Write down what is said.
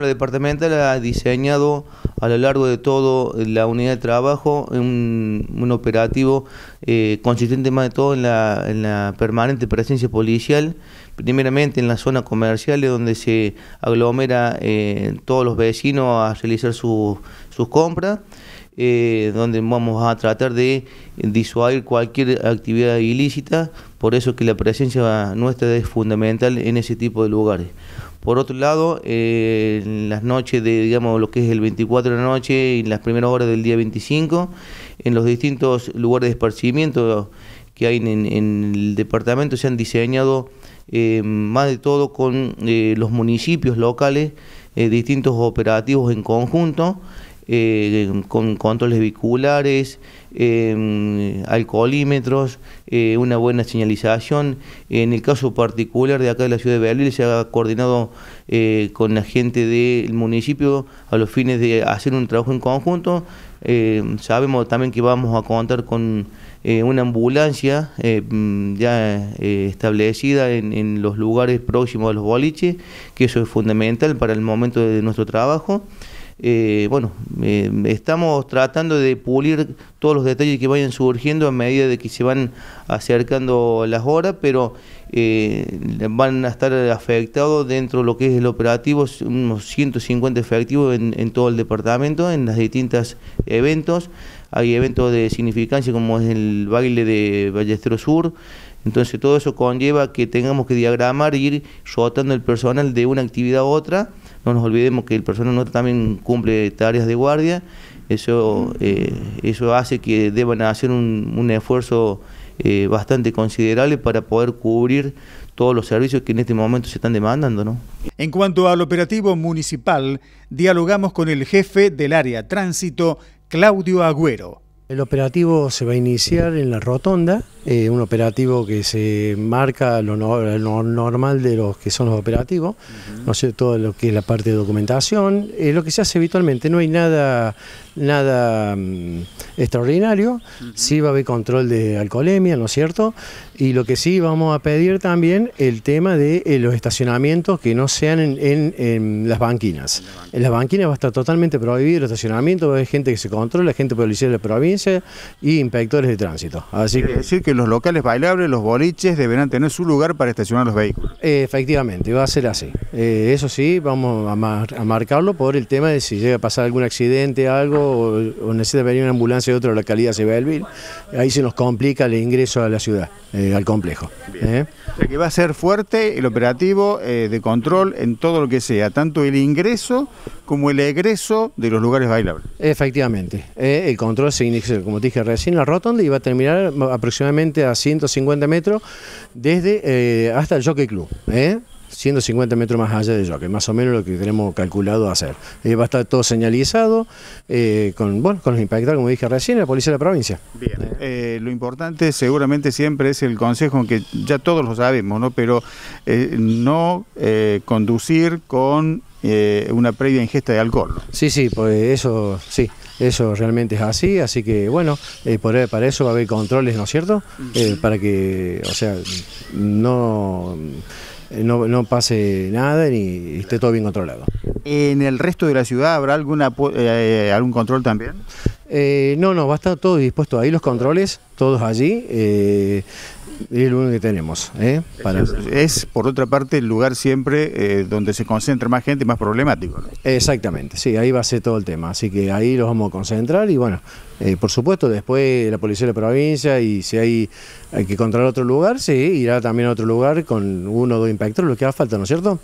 El departamento ha diseñado a lo largo de todo la unidad de trabajo un, un operativo eh, consistente más de todo en la, permanente presencia policial, primeramente en la zona comercial donde se aglomera eh, todos los vecinos a realizar sus compras. Eh, donde vamos a tratar de disuadir cualquier actividad ilícita, por eso que la presencia nuestra es fundamental en ese tipo de lugares. Por otro lado, eh, en las noches de, digamos, lo que es el 24 de la noche y las primeras horas del día 25, en los distintos lugares de esparcimiento que hay en, el departamento se han diseñado eh, más de todo con eh, los municipios locales, distintos operativos en conjunto eh, con controles vehiculares, em, alcoholímetros, eh, una buena señalización. En el caso particular de acá de la ciudad de Berlín se ha coordinado eh, con la gente del municipio a los fines de hacer un trabajo en conjunto. Em, sabemos también que vamos a contar con una ambulancia em, ya establecida en, en los lugares próximos a los boliches, que eso es fundamental para el momento de nuestro trabajo. Eh, bueno, eh, estamos tratando de pulir todos los detalles que vayan surgiendo a medida de que se van acercando las horas, pero eh, van a estar afectados dentro de lo que es el operativo, unos 150 efectivos en, todo el departamento, en los distintos eventos. Hay eventos de significancia como es el baile de Ballestero Sur, entonces todo eso conlleva que tengamos que diagramar e ir rotando el personal de una actividad a otra no nos olvidemos que el personal no también cumple tareas de guardia, eso, eh, eso hace que deban hacer un, esfuerzo eh, bastante considerable para poder cubrir todos los servicios que en este momento se están demandando. ¿no? En cuanto al operativo municipal, dialogamos con el jefe del área tránsito, Claudio Agüero. El operativo se va a iniciar en la rotonda, eh, un operativo que se marca lo, normal de los que son los operativos, no sé, todo lo que es la parte de documentación, eh, lo que se hace habitualmente, no hay nada, nada mm, extraordinario, sí va a haber control de alcoholemia, ¿no es cierto? Y lo que sí vamos a pedir también el tema de eh, los estacionamientos que no sean en, las banquinas. En las banquinas va a estar totalmente prohibido el estacionamiento, va a haber gente que se controla, gente policial de la provincia y inspectores de tránsito. Así que los locales bailables, los boliches, deberán tener su lugar para estacionar los vehículos. Efectivamente, va a ser así. Eh, eso sí, vamos a, marcarlo por el tema de si llega a pasar algún accidente, algo, o, necesita venir una ambulancia de otra localidad el Belville, ahí se nos complica el ingreso a la ciudad, eh, al complejo. Eh. O sea que va a ser fuerte el operativo de control en todo lo que sea, tanto el ingreso como el egreso de los lugares bailables. Efectivamente, eh, el control se inicia... como dije recién, la rotonda y va a terminar aproximadamente a 150 metros desde eh, hasta el Jockey Club. 150 ¿eh? metros más allá de Jockey, más o menos lo que tenemos calculado hacer. va a estar todo señalizado, con, bueno, con los impactos, como dije recién, la policía de la provincia. Bien, lo importante seguramente siempre es el consejo, aunque ya todos lo sabemos, ¿no? Pero no conducir con eh, una previa ingesta de alcohol. Sí, sí, pues eso, sí, eso realmente es así, así que bueno, eh, por, para eso va a haber controles, ¿no es cierto? Mm, eh, para que, o sea, no, no, pase nada y esté todo bien controlado. ¿En el resto de la ciudad habrá alguna, algún control también? no, no, va a estar todo dispuesto ahí, los controles, todos allí es el único que tenemos. ¿eh? Para... Es, por otra parte, el lugar siempre eh, donde se concentra más gente, y más problemático. Exactamente, sí, ahí va a ser todo el tema. Así que ahí los vamos a concentrar y bueno, eh, por supuesto, después la policía de la provincia y si hay, hay que encontrar otro lugar, sí, irá también a otro lugar con uno o dos inspectores, lo que haga falta, ¿no es cierto?